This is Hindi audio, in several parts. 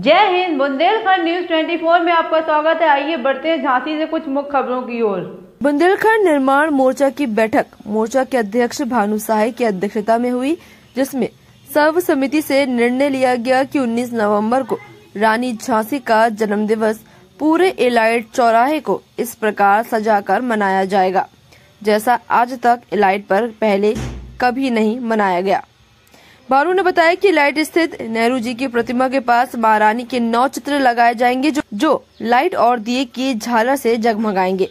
जय हिंद बुंदेलखंड न्यूज 24 में आपका स्वागत है आइए बढ़ते हैं झांसी से कुछ मुख्य खबरों की ओर बुंदेलखंड निर्माण मोर्चा की बैठक मोर्चा के अध्यक्ष भानु साहे की अध्यक्षता में हुई जिसमें सर्व समिति से निर्णय लिया गया कि 19 नवंबर को रानी झांसी का जन्म दिवस पूरे इलाइट चौराहे को इस प्रकार सजाकर मनाया जाएगा जैसा आज तक इलाइट पर पहले कभी नहीं मनाया गया बारू ने बताया कि लाइट स्थित नेहरू जी की प्रतिमा के पास महारानी के नौ चित्र लगाए जाएंगे जो, जो लाइट और दिए की झालर से जगमगाएंगे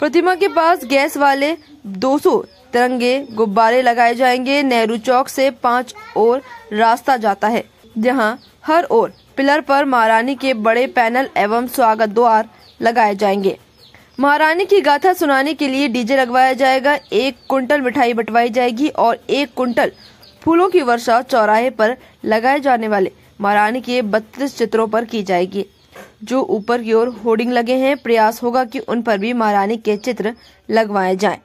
प्रतिमा के पास गैस वाले 200 तिरंगे गुब्बारे लगाए जाएंगे नेहरू चौक से पांच और रास्ता जाता है जहां हर ओर पिलर पर महारानी के बड़े पैनल एवं स्वागत द्वार लगाए जाएंगे महारानी की गाथा सुनाने के लिए डीजे लगवाया जाएगा एक कुंटल मिठाई बंटवाई जाएगी और एक कुंटल फूलों की वर्षा चौराहे पर लगाए जाने वाले महारानी के बत्तीस चित्रों पर की जाएगी जो ऊपर की ओर होर्डिंग लगे हैं प्रयास होगा कि उन पर भी महारानी के चित्र लगवाए जाएं।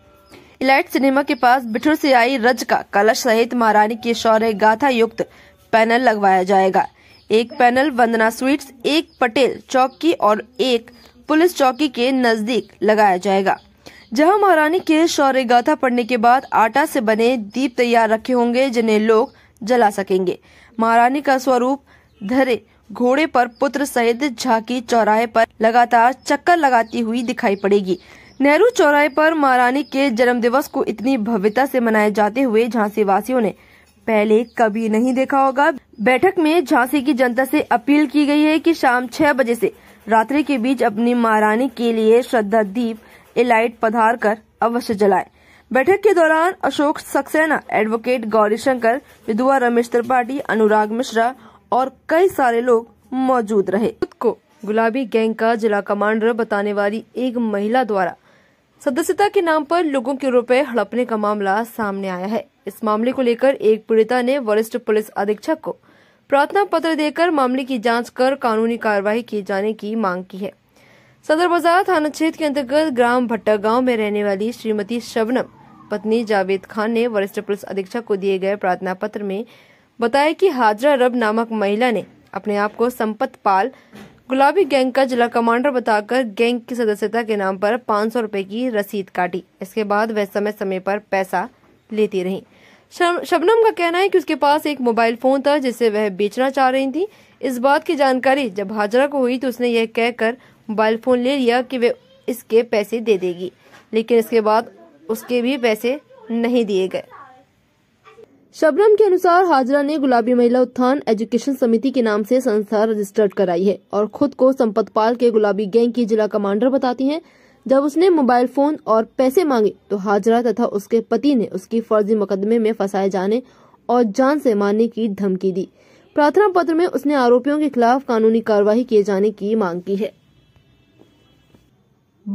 इलाइट सिनेमा के पास बिठुर से आई रज का कलश सहित महारानी की शौर्य गाथा युक्त पैनल लगवाया जाएगा एक पैनल वंदना स्वीट्स एक पटेल चौकी और एक पुलिस चौकी के नजदीक लगाया जाएगा जहां महारानी के शौर्य गाथा पढ़ने के बाद आटा से बने दीप तैयार रखे होंगे जिन्हें लोग जला सकेंगे महारानी का स्वरूप धरे घोड़े पर पुत्र सहित झांकी चौराहे पर लगातार चक्कर लगाती हुई दिखाई पड़ेगी नेहरू चौराहे पर महारानी के जन्म दिवस को इतनी भव्यता से मनाए जाते हुए झांसी वासियों ने पहले कभी नहीं देखा होगा बैठक में झांसी की जनता से अपील की गई है कि शाम छह बजे से रात्रि के बीच अपनी महारानी के लिए श्रद्धा दीप इलाइट पधार कर अवश्य जलाये बैठक के दौरान अशोक सक्सेना एडवोकेट गौरी शंकर विधुआ रमेश त्रिपाठी अनुराग मिश्रा और कई सारे लोग मौजूद रहे खुद को गुलाबी गैंग का जिला कमांडर बताने वाली एक महिला द्वारा सदस्यता के नाम पर लोगों के रुपए हड़पने का मामला सामने आया है इस मामले को लेकर एक पीड़िता ने वरिष्ठ पुलिस अधीक्षक को प्रार्थना पत्र देकर मामले की जांच कर कानूनी कार्रवाई किए जाने की मांग की है सदर बाजार थाना क्षेत्र के अंतर्गत ग्राम भट्टा गांव में रहने वाली श्रीमती शबनम पत्नी जावेद खान ने वरिष्ठ पुलिस अधीक्षक को दिए गए प्रार्थना पत्र में बताया कि हाजरा रब नामक महिला ने अपने आप को संपत पाल गुलाबी गैंग का जिला कमांडर बताकर गैंग की सदस्यता के नाम पर पाँच सौ की रसीद काटी इसके बाद वह समय समय पर पैसा लेती रही शबनम का कहना है कि उसके पास एक मोबाइल फोन था जिसे वह बेचना चाह रही थी इस बात की जानकारी जब हाजरा को हुई तो उसने यह कहकर मोबाइल फोन ले लिया कि वह इसके पैसे दे देगी लेकिन इसके बाद उसके भी पैसे नहीं दिए गए शबनम के अनुसार हाजरा ने गुलाबी महिला उत्थान एजुकेशन समिति के नाम से संस्था रजिस्टर्ड कराई है और खुद को संपत पाल के गुलाबी गैंग की जिला कमांडर बताती हैं जब उसने मोबाइल फोन और पैसे मांगे तो हाजरा तथा उसके पति ने उसकी फर्जी मुकदमे में फंसाए जाने और जान से मारने की धमकी दी प्रार्थना पत्र में उसने आरोपियों के खिलाफ कानूनी कार्रवाई किए जाने की मांग की है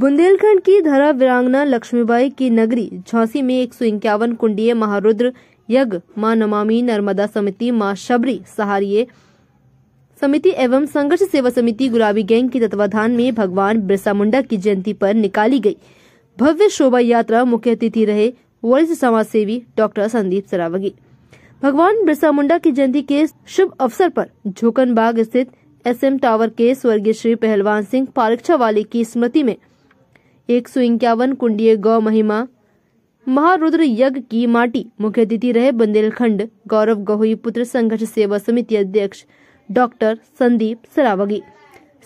बुंदेलखंड की धरा वीरांगना लक्ष्मीबाई की नगरी झांसी में एक सौ इक्यावन कुंडीय महारुद्र यज्ञ मां नमामी नर्मदा समिति मां शबरी सहारिये समिति एवं संघर्ष सेवा समिति गुलाबी गैंग के तत्वाधान में भगवान बिरसा मुंडा की जयंती पर निकाली गई भव्य शोभा यात्रा मुख्य अतिथि रहे वरिष्ठ समाज सेवी डॉक्टर संदीप सरावगी भगवान बिरसा मुंडा की जयंती के शुभ अवसर पर झोकनबाग स्थित एस टावर के स्वर्गीय श्री पहलवान सिंह पारक्षा वाले की स्मृति में एक सौ इक्यावन कुंडीय गौ महिमा महारुद्र यज्ञ की माटी मुख्य अतिथि रहे बुंदेलखंड गौरव गहोई पुत्र संघर्ष सेवा समिति अध्यक्ष डॉक्टर संदीप सरावगी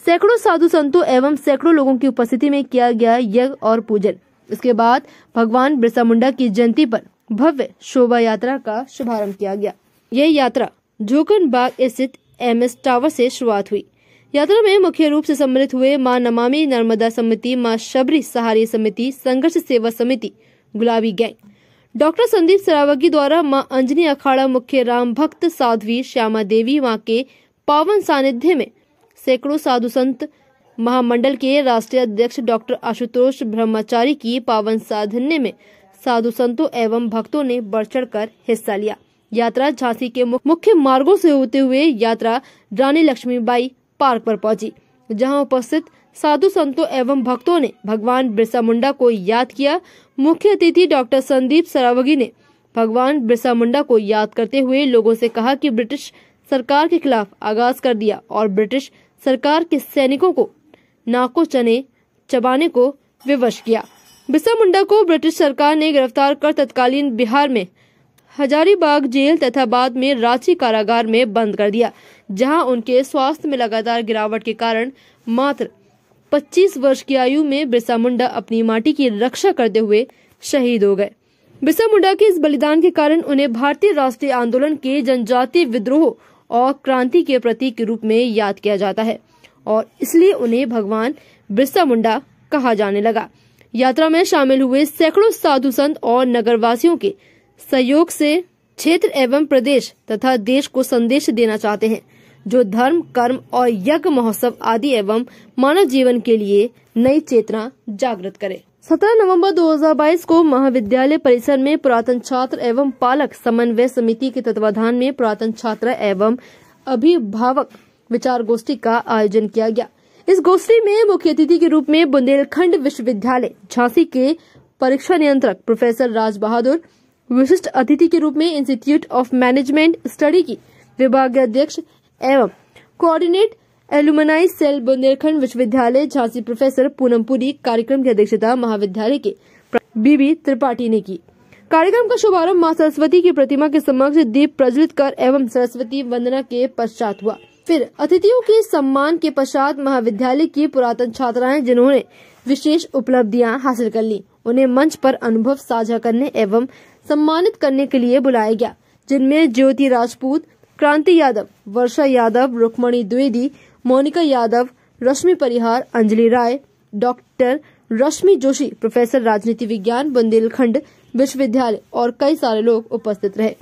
सैकड़ों साधु संतों एवं सैकड़ों लोगों की उपस्थिति में किया गया यज्ञ और पूजन इसके बाद भगवान बिरसा मुंडा की जयंती पर भव्य शोभा यात्रा का शुभारंभ किया गया यह यात्रा जोकन बाग स्थित एम एस टावर से शुरुआत हुई यात्रा में मुख्य रूप से सम्मिलित हुए मां नमामि नर्मदा समिति मां शबरी सहारी समिति संघर्ष सेवा समिति गुलाबी गैंग डॉक्टर संदीप सरावगी द्वारा मां अंजनी अखाड़ा मुख्य राम भक्त साध्वी श्यामा देवी मां के पावन सानिध्य में सैकड़ों साधु संत महामंडल के राष्ट्रीय अध्यक्ष डॉक्टर आशुतोष ब्रह्मचारी की पावन साधन में साधु संतों एवं भक्तों ने बढ़ चढ़ कर हिस्सा लिया यात्रा झांसी के मुख्य मार्गों से होते हुए यात्रा रानी लक्ष्मीबाई पार्क पर पहुंची जहां उपस्थित साधु संतों एवं भक्तों ने भगवान बिरसा मुंडा को याद किया मुख्य अतिथि डॉक्टर संदीप सरावगी ने भगवान बिरसा मुंडा को याद करते हुए लोगों से कहा कि ब्रिटिश सरकार के खिलाफ आगाज कर दिया और ब्रिटिश सरकार के सैनिकों को नाको चने चबाने को विवश किया बिरसा मुंडा को ब्रिटिश सरकार ने गिरफ्तार कर तत्कालीन बिहार में हजारीबाग जेल तथा बाद में रांची कारागार में बंद कर दिया जहां उनके स्वास्थ्य में लगातार गिरावट के कारण मात्र 25 वर्ष की आयु में बिरसा मुंडा अपनी माटी की रक्षा करते हुए शहीद हो गए बिरसा मुंडा के इस बलिदान के कारण उन्हें भारतीय राष्ट्रीय आंदोलन के जनजातीय विद्रोह और क्रांति के प्रतीक के रूप में याद किया जाता है और इसलिए उन्हें भगवान बिरसा मुंडा कहा जाने लगा यात्रा में शामिल हुए सैकड़ों साधु संत और नगरवासियों के सहयोग से क्षेत्र एवं प्रदेश तथा देश को संदेश देना चाहते हैं जो धर्म कर्म और यज्ञ महोत्सव आदि एवं मानव जीवन के लिए नई चेतना जागृत करे 17 नवंबर 2022 को महाविद्यालय परिसर में पुरातन छात्र एवं पालक समन्वय समिति के तत्वाधान में पुरातन छात्र एवं अभिभावक विचार गोष्ठी का आयोजन किया गया इस गोष्ठी में मुख्य अतिथि के रूप में बुंदेलखंड विश्वविद्यालय झांसी के परीक्षा नियंत्रक प्रोफेसर राज बहादुर विशिष्ट अतिथि के रूप में इंस्टीट्यूट ऑफ मैनेजमेंट स्टडी की विभागीय अध्यक्ष एवं कोऑर्डिनेट एलुमनाई सेल बुंदेलखंड विश्वविद्यालय झांसी प्रोफेसर पूनमपुरी कार्यक्रम की अध्यक्षता महाविद्यालय के बीबी त्रिपाठी ने की कार्यक्रम का शुभारंभ माँ सरस्वती की प्रतिमा के समक्ष दीप प्रज्वलित कर एवं सरस्वती वंदना के पश्चात हुआ फिर अतिथियों के सम्मान के पश्चात महाविद्यालय की पुरातन छात्राएं जिन्होंने विशेष उपलब्धियां हासिल कर ली उन्हें मंच पर अनुभव साझा करने एवं सम्मानित करने के लिए बुलाया गया जिनमें ज्योति राजपूत क्रांति यादव वर्षा यादव रुक्मणी द्विवेदी मोनिका यादव रश्मि परिहार अंजलि राय डॉक्टर रश्मि जोशी प्रोफेसर राजनीति विज्ञान बुंदेलखंड विश्वविद्यालय और कई सारे लोग उपस्थित रहे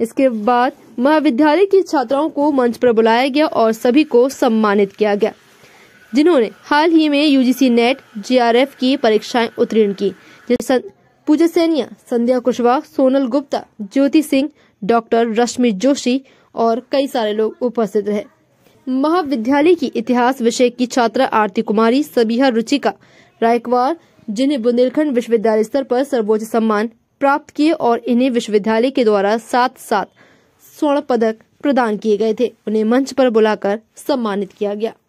इसके बाद महाविद्यालय की छात्राओं को मंच पर बुलाया गया और सभी को सम्मानित किया गया जिन्होंने हाल ही में यूजीसी नेट जीआरएफ की परीक्षाएं उत्तीर्ण की जैसे पूजा सैनिया संध्या कुशवाहा सोनल गुप्ता ज्योति सिंह डॉक्टर रश्मि जोशी और कई सारे लोग उपस्थित रहे महाविद्यालय की इतिहास विषय की छात्रा आरती कुमारी सबिहा रुचिका रायकवार जिन्हें बुंदेलखंड विश्वविद्यालय स्तर पर सर्वोच्च सम्मान प्राप्त किए और इन्हें विश्वविद्यालय के द्वारा साथ साथ स्वर्ण पदक प्रदान किए गए थे उन्हें मंच पर बुलाकर सम्मानित किया गया